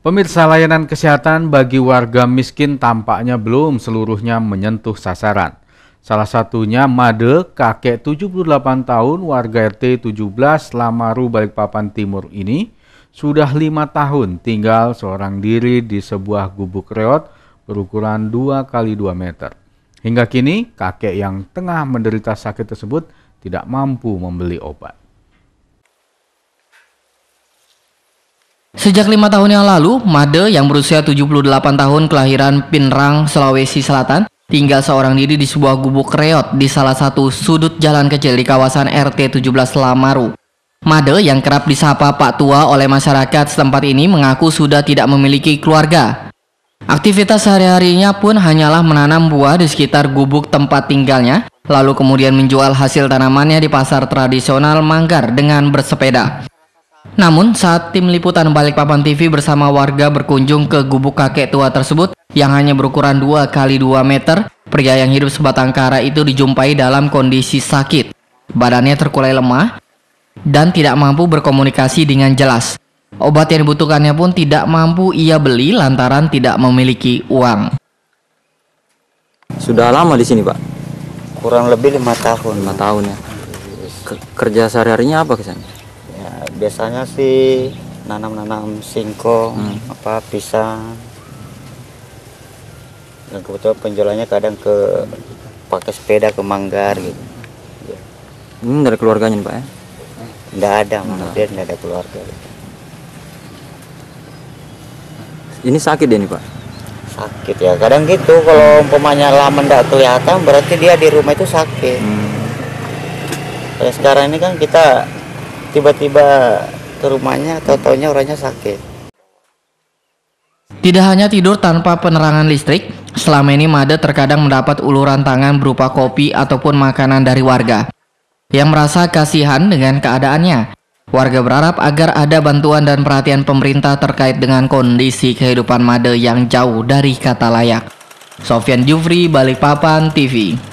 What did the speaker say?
Pemirsa layanan kesehatan bagi warga miskin tampaknya belum seluruhnya menyentuh sasaran. Salah satunya Made, kakek 78 tahun warga RT 17 Lamaru Balikpapan Timur ini sudah lima tahun tinggal seorang diri di sebuah gubuk reot berukuran 2 kali 2 meter. Hingga kini kakek yang tengah menderita sakit tersebut tidak mampu membeli obat. Sejak lima tahun yang lalu, Made yang berusia 78 tahun kelahiran Pinrang, Sulawesi Selatan, tinggal seorang diri di sebuah gubuk reot di salah satu sudut jalan kecil di kawasan RT 17 Lamaru. Made yang kerap disapa Pak Tua oleh masyarakat setempat ini mengaku sudah tidak memiliki keluarga. Aktivitas sehari-harinya pun hanyalah menanam buah di sekitar gubuk tempat tinggalnya, lalu kemudian menjual hasil tanamannya di pasar tradisional Manggar dengan bersepeda. Namun saat tim liputan Balikpapan TV bersama warga berkunjung ke gubuk kakek tua tersebut yang hanya berukuran 2 kali 2 meter, pria yang hidup sebatang kara itu dijumpai dalam kondisi sakit. Badannya terkulai lemah dan tidak mampu berkomunikasi dengan jelas. Obat yang dibutuhkannya pun tidak mampu ia beli lantaran tidak memiliki uang. Sudah lama di sini, Pak? Kurang lebih lima tahun. Lima tahun ya. Kerja sehari-harinya apa sana? biasanya sih nanam-nanam singkong hmm. apa pisang dan kebetulan penjualannya kadang ke pakai sepeda ke Manggar gitu ini hmm, dari keluarganya pak ya nggak ada mungkin nggak ada keluarga gitu. ini sakit ya nih pak sakit ya kadang gitu kalau umpamanya lama nggak kelihatan berarti dia di rumah itu sakit hmm. sekarang ini kan kita tiba-tiba ke rumahnya totonya orangnya sakit tidak hanya tidur tanpa penerangan listrik, selama ini Made terkadang mendapat uluran tangan berupa kopi ataupun makanan dari warga yang merasa kasihan dengan keadaannya. Warga berharap agar ada bantuan dan perhatian pemerintah terkait dengan kondisi kehidupan Made yang jauh dari kata layak. Sofian Jufri, Balikpapan TV.